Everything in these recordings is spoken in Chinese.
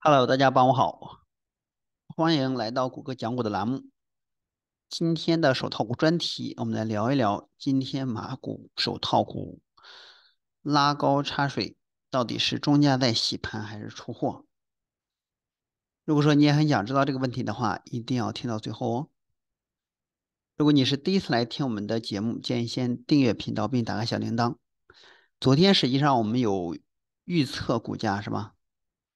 Hello，大家傍午好，欢迎来到谷歌讲股的栏目。今天的手套股专题，我们来聊一聊今天马股手套股拉高插水，到底是庄家在洗盘还是出货？如果说你也很想知道这个问题的话，一定要听到最后哦。如果你是第一次来听我们的节目，建议先订阅频道并打开小铃铛。昨天实际上我们有预测股价，是吧？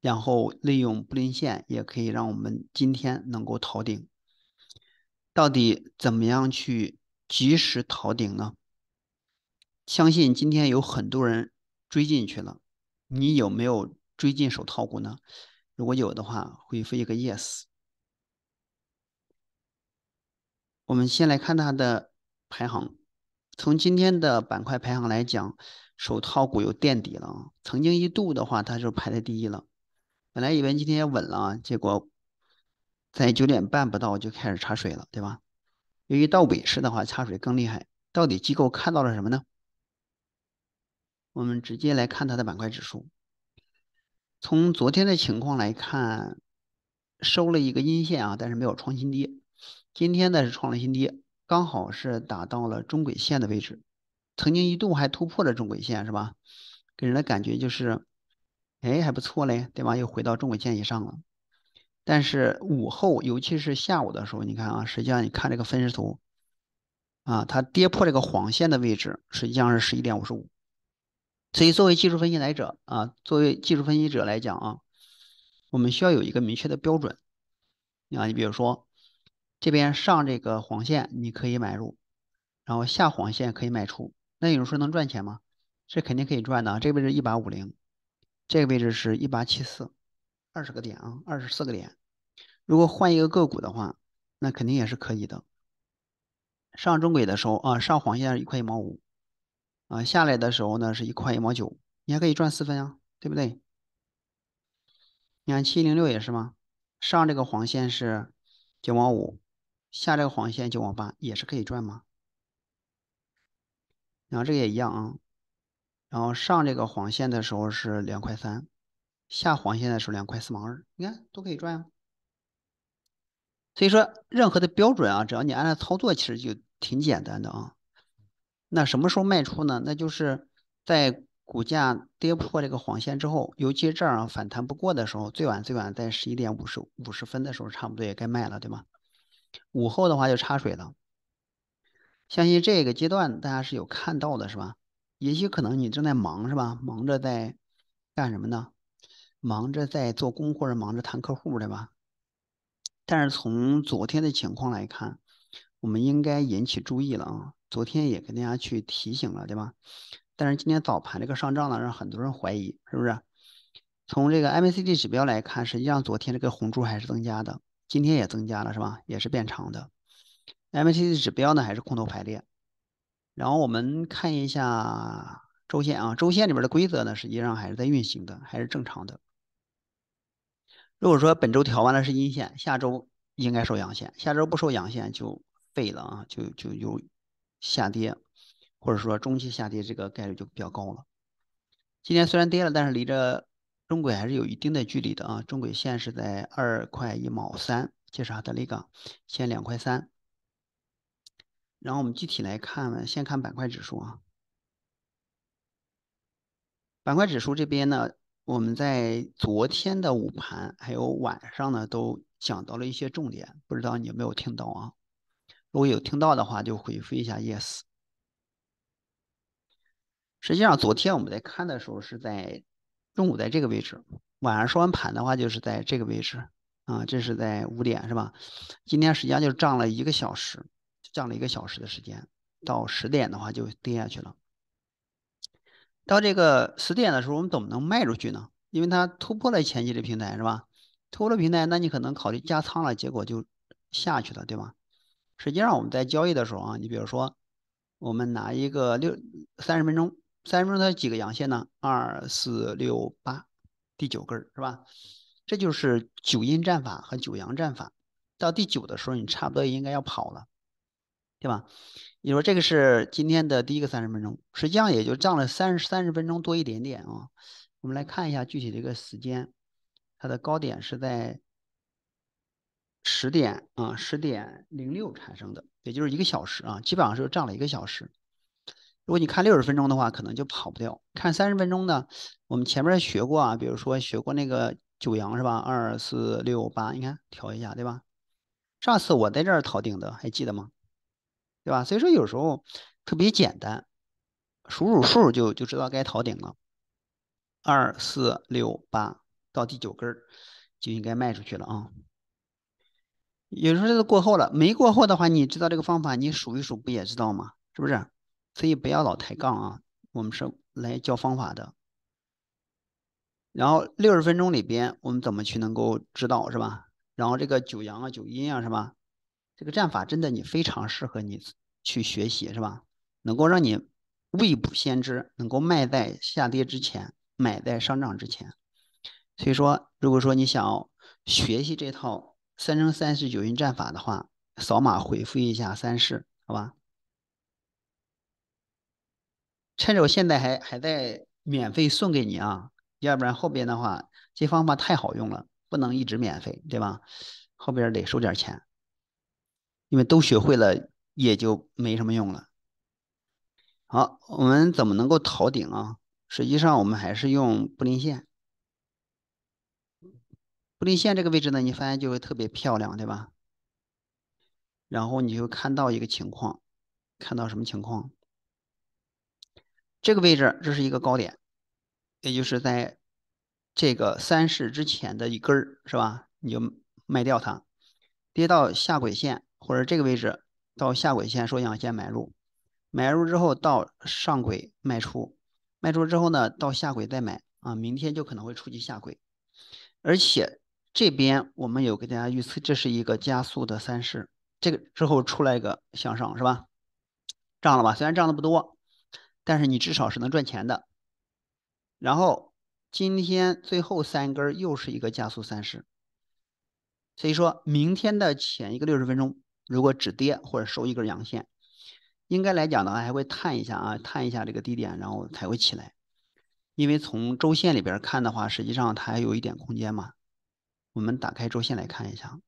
然后利用布林线也可以让我们今天能够逃顶。到底怎么样去及时逃顶呢？相信今天有很多人追进去了，你有没有追进手套股呢？如果有的话，回复一个 yes。我们先来看它的排行，从今天的板块排行来讲，手套股又垫底了。曾经一度的话，它就排在第一了。本来以为今天要稳了，结果在九点半不到就开始查水了，对吧？由于到尾市的话查水更厉害。到底机构看到了什么呢？我们直接来看它的板块指数。从昨天的情况来看，收了一个阴线啊，但是没有创新低。今天呢是创了新低，刚好是打到了中轨线的位置，曾经一度还突破了中轨线，是吧？给人的感觉就是。哎，还不错嘞，对吧？又回到中轨线以上了。但是午后，尤其是下午的时候，你看啊，实际上你看这个分时图啊，它跌破这个黄线的位置，实际上是十一点五十五。所以，作为技术分析来者啊，作为技术分析者来讲啊，我们需要有一个明确的标准啊。你比如说，这边上这个黄线你可以买入，然后下黄线可以卖出。那有人说能赚钱吗？这肯定可以赚的啊。这个位置一百五零。这个位置是一八七四，二十个点啊，二十四个点。如果换一个个股的话，那肯定也是可以的。上中轨的时候啊，上黄线一块一毛五，啊，下来的时候呢是一块一毛九，你还可以赚四分啊，对不对？你看七零六也是吗？上这个黄线是九毛五，下这个黄线九毛八，也是可以赚吗？然后这个也一样啊。然后上这个黄线的时候是两块三，下黄线的时候两块四毛二，你看都可以赚啊。所以说任何的标准啊，只要你按照操作，其实就挺简单的啊。那什么时候卖出呢？那就是在股价跌破这个黄线之后，尤其这儿啊反弹不过的时候，最晚最晚在十一点五十五十分的时候，差不多也该卖了，对吗？午后的话就插水了。相信这个阶段大家是有看到的，是吧？也许可能你正在忙是吧？忙着在干什么呢？忙着在做工或者忙着谈客户对吧。但是从昨天的情况来看，我们应该引起注意了啊！昨天也跟大家去提醒了，对吧？但是今天早盘这个上涨呢，让很多人怀疑是不是？从这个 MACD 指标来看，实际上昨天这个红柱还是增加的，今天也增加了是吧？也是变长的。MACD 指标呢，还是空头排列。然后我们看一下周线啊，周线里边的规则呢，实际上还是在运行的，还是正常的。如果说本周调完了是阴线，下周应该收阳线，下周不收阳线就废了啊，就就有下跌，或者说中期下跌这个概率就比较高了。今天虽然跌了，但是离着中轨还是有一定的距离的啊，中轨线是在二块一毛三，这是它的里港，先两块三。然后我们具体来看，先看板块指数啊。板块指数这边呢，我们在昨天的午盘还有晚上呢都讲到了一些重点，不知道你有没有听到啊？如果有听到的话，就回复一下 yes。实际上昨天我们在看的时候是在中午在这个位置，晚上收完盘的话就是在这个位置啊，这是在五点是吧？今天实际上就涨了一个小时。降了一个小时的时间，到十点的话就跌下去了。到这个十点的时候，我们怎么能卖出去呢？因为它突破了前期的平台，是吧？突破了平台，那你可能考虑加仓了，结果就下去了，对吧？实际上我们在交易的时候啊，你比如说，我们拿一个六三十分钟，三十分钟它几个阳线呢？二四六八，第九根儿是吧？这就是九阴战法和九阳战法。到第九的时候，你差不多应该要跑了。对吧？你说这个是今天的第一个三十分钟，实际上也就涨了三三十分钟多一点点啊。我们来看一下具体这个时间，它的高点是在十点啊，十点零六产生的，也就是一个小时啊，基本上是涨了一个小时。如果你看六十分钟的话，可能就跑不掉；看三十分钟呢，我们前面学过啊，比如说学过那个九阳是吧？二四六八，你看调一下，对吧？上次我在这儿逃顶的，还记得吗？对吧？所以说有时候特别简单，数数数就就知道该逃顶了。二四六八到第九根儿就应该卖出去了啊。有时候这个过后了，没过后的话，你知道这个方法，你数一数不也知道吗？是不是？所以不要老抬杠啊，我们是来教方法的。然后六十分钟里边我们怎么去能够知道是吧？然后这个九阳啊九阴啊是吧？这个战法真的你非常适合你去学习，是吧？能够让你未卜先知，能够卖在下跌之前，买在上涨之前。所以说，如果说你想学习这套三生三世九运战法的话，扫码回复一下三世，好吧？趁着我现在还还在免费送给你啊，要不然后边的话，这方法太好用了，不能一直免费，对吧？后边得收点钱。因为都学会了，也就没什么用了。好，我们怎么能够逃顶啊？实际上，我们还是用布林线。布林线这个位置呢，你发现就会特别漂亮，对吧？然后你就看到一个情况，看到什么情况？这个位置这是一个高点，也就是在这个三十之前的一根儿，是吧？你就卖掉它，跌到下轨线。或者这个位置到下轨线收阳线买入，买入之后到上轨卖出，卖出之后呢到下轨再买啊，明天就可能会触及下轨。而且这边我们有给大家预测，这是一个加速的三十，这个之后出来一个向上是吧？涨了吧？虽然涨的不多，但是你至少是能赚钱的。然后今天最后三根又是一个加速三十。所以说明天的前一个六十分钟。如果止跌或者收一根阳线，应该来讲的话还会探一下啊，探一下这个低点，然后才会起来。因为从周线里边看的话，实际上它还有一点空间嘛。我们打开周线来看一下。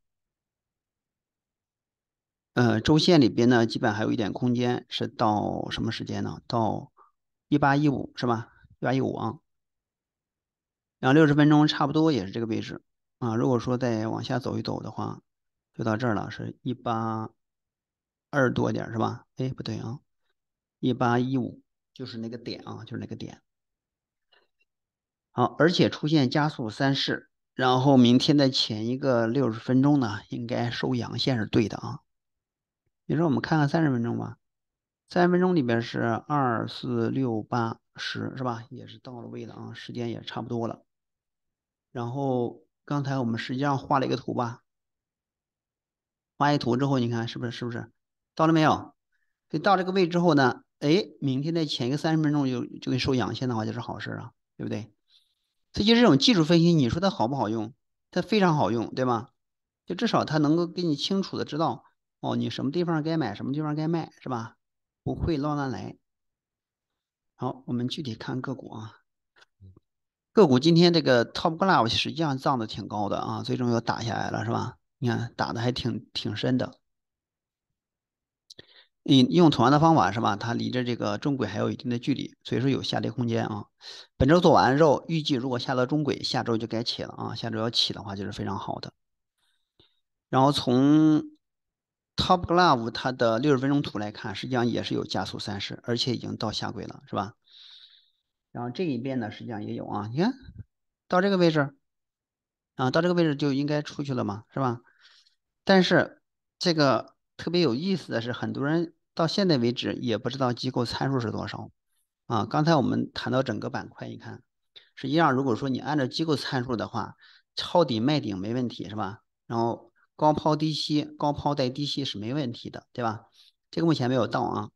呃，周线里边呢，基本还有一点空间，是到什么时间呢？到一八一五是吧？一八一五啊，然后六十分钟差不多也是这个位置啊。如果说再往下走一走的话。就到这儿了，是一八二多点是吧？哎，不对啊，一八一五就是那个点啊，就是那个点。好，而且出现加速三式，然后明天的前一个六十分钟呢，应该收阳线是对的啊。你说我们看看三十分钟吧，三十分钟里边是二四六八十是吧？也是到了位了啊，时间也差不多了。然后刚才我们实际上画了一个图吧。画一图之后，你看是不是是不是到了没有？所以到这个位之后呢，哎，明天在前一个三十分钟就就给收阳线的话，就是好事啊，对不对？所以就这种技术分析，你说它好不好用？它非常好用，对吗？就至少它能够给你清楚的知道，哦，你什么地方该买，什么地方该卖，是吧？不会乱来。好，我们具体看个股啊。个股今天这个 top glove 实际上涨的挺高的啊，最终又打下来了，是吧？你看打的还挺挺深的，你用同样的方法是吧？它离着这个中轨还有一定的距离，所以说有下跌空间啊。本周做完肉，预计如果下到中轨，下周就该起了啊。下周要起的话就是非常好的。然后从 Top Glove 它的六十分钟图来看，实际上也是有加速三十，而且已经到下轨了，是吧？然后这一边呢，实际上也有啊。你看到这个位置啊，到这个位置就应该出去了嘛，是吧？但是这个特别有意思的是，很多人到现在为止也不知道机构参数是多少啊。刚才我们谈到整个板块，你看，实际上如果说你按照机构参数的话，抄底卖顶没问题是吧？然后高抛低吸，高抛带低吸是没问题的，对吧？这个目前没有到啊。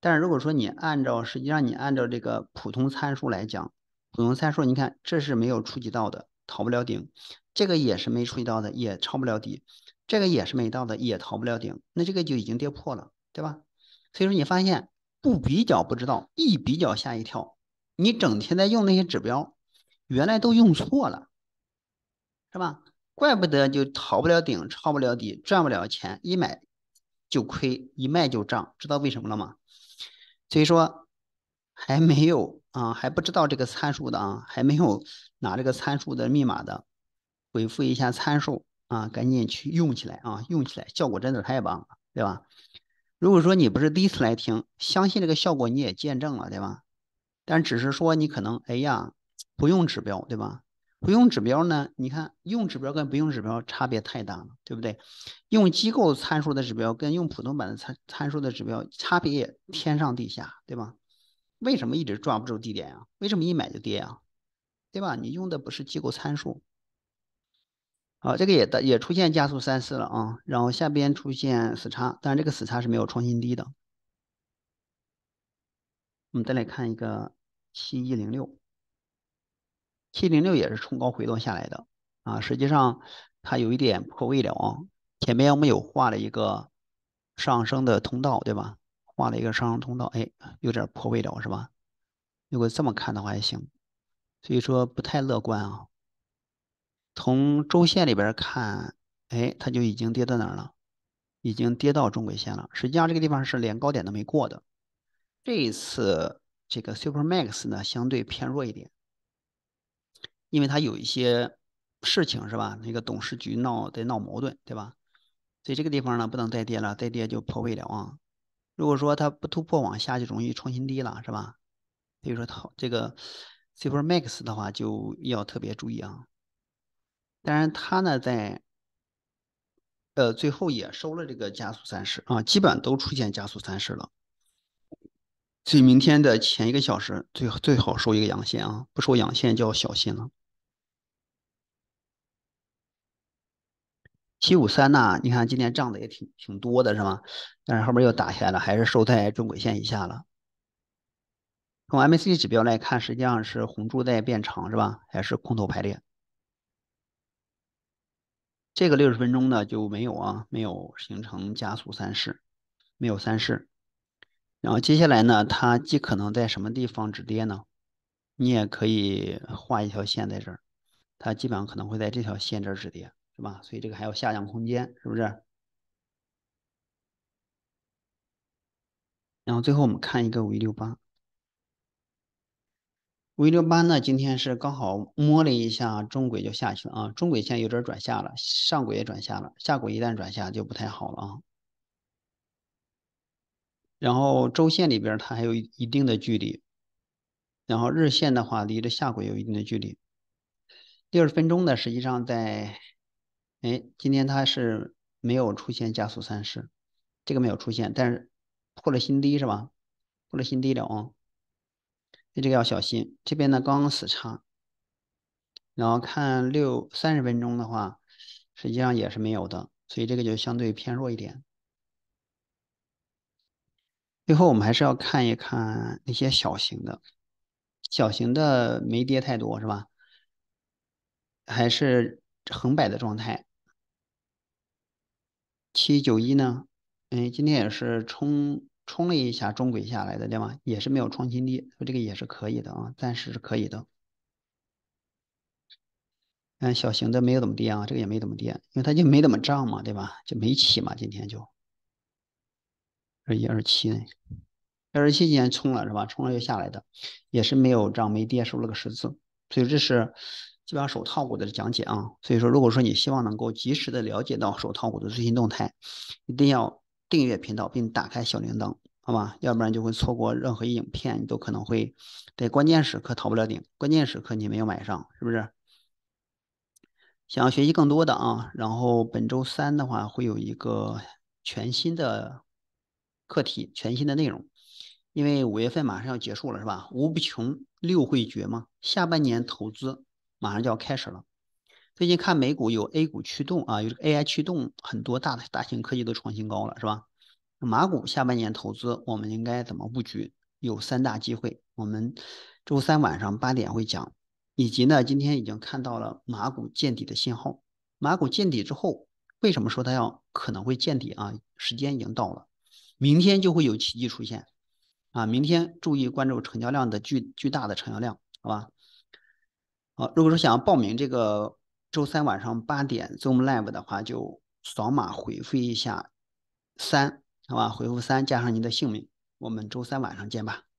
但是如果说你按照实际上你按照这个普通参数来讲，普通参数你看这是没有触及到的，逃不了顶；这个也是没触及到的，也抄不了底。这个也是没到的，也逃不了顶，那这个就已经跌破了，对吧？所以说你发现不比较不知道，一比较吓一跳。你整天在用那些指标，原来都用错了，是吧？怪不得就逃不了顶，抄不了底，赚不了钱，一买就亏，一卖就涨，知道为什么了吗？所以说还没有啊，还不知道这个参数的啊，还没有拿这个参数的密码的，回复一下参数。啊，赶紧去用起来啊，用起来，效果真的太棒了，对吧？如果说你不是第一次来听，相信这个效果你也见证了，对吧？但只是说你可能，哎呀，不用指标，对吧？不用指标呢，你看用指标跟不用指标差别太大了，对不对？用机构参数的指标跟用普通版的参参数的指标差别也天上地下，对吧？为什么一直抓不住低点啊？为什么一买就跌啊？对吧？你用的不是机构参数。好，这个也的也出现加速三四了啊，然后下边出现死叉，但是这个死叉是没有创新低的。我们再来看一个七一零六，七零六也是冲高回落下来的啊，实际上它有一点破位了啊。前面我们有画了一个上升的通道，对吧？画了一个上升通道，哎，有点破位了是吧？如果这么看的话还行，所以说不太乐观啊。从周线里边看，哎，它就已经跌到哪儿了？已经跌到中轨线了。实际上这个地方是连高点都没过的。这一次这个 Super Max 呢，相对偏弱一点，因为它有一些事情是吧？那个董事局闹在闹矛盾，对吧？所以这个地方呢，不能再跌了，再跌就破位了啊！如果说它不突破往下，就容易创新低了，是吧？比如说它这个 Super Max 的话，就要特别注意啊！但是它呢，在呃最后也收了这个加速三十啊，基本都出现加速三十了。所以明天的前一个小时，最最好收一个阳线啊，不收阳线就要小心了。七五三呢，你看今天涨的也挺挺多的是吧？但是后面又打下来了，还是收在中轨线以下了。从 MACD 指标来看，实际上是红柱在变长是吧？还是空头排列？这个六十分钟呢就没有啊，没有形成加速三式，没有三式。然后接下来呢，它既可能在什么地方止跌呢？你也可以画一条线在这儿，它基本上可能会在这条线这儿止跌，是吧？所以这个还有下降空间，是不是？然后最后我们看一个五一六八。V 六八呢？今天是刚好摸了一下中轨就下去了啊，中轨现在有点转下了，上轨也转下了，下轨一旦转下就不太好了啊。然后周线里边它还有一定的距离，然后日线的话离着下轨有一定的距离。六十分钟的实际上在，哎，今天它是没有出现加速三十，这个没有出现，但是破了新低是吧？破了新低了啊。这个要小心，这边呢刚刚死叉，然后看六三十分钟的话，实际上也是没有的，所以这个就相对偏弱一点。最后我们还是要看一看那些小型的，小型的没跌太多是吧？还是横摆的状态。七九一呢？嗯，今天也是冲。冲了一下，中轨下来的对吧？也是没有创新低，这个也是可以的啊，暂时是可以的。嗯，小型的没有怎么跌啊，这个也没怎么跌，因为它就没怎么涨嘛，对吧？就没起嘛，今天就二一二七呢，二十七今天冲了是吧？冲了又下来的，也是没有涨没跌，收了个十字。所以这是基本上手套股的讲解啊。所以说，如果说你希望能够及时的了解到手套股的最新动态，一定要。订阅频道并打开小铃铛，好吧，要不然就会错过任何影片，你都可能会在关键时刻逃不了顶。关键时刻你没有买上，是不是？想要学习更多的啊？然后本周三的话会有一个全新的课题，全新的内容，因为五月份马上要结束了，是吧？无不穷六会绝嘛，下半年投资马上就要开始了。最近看美股有 A 股驱动啊，有 AI 驱动，很多大的大型科技都创新高了，是吧？马股下半年投资我们应该怎么布局？有三大机会，我们周三晚上八点会讲。以及呢，今天已经看到了马股见底的信号。马股见底之后，为什么说它要可能会见底啊？时间已经到了，明天就会有奇迹出现啊！明天注意关注成交量的巨巨大的成交量，好吧？好，如果说想要报名这个。周三晚上八点，Zoom Live 的话就扫码回复一下三，好吧？回复三加上您的姓名，我们周三晚上见吧。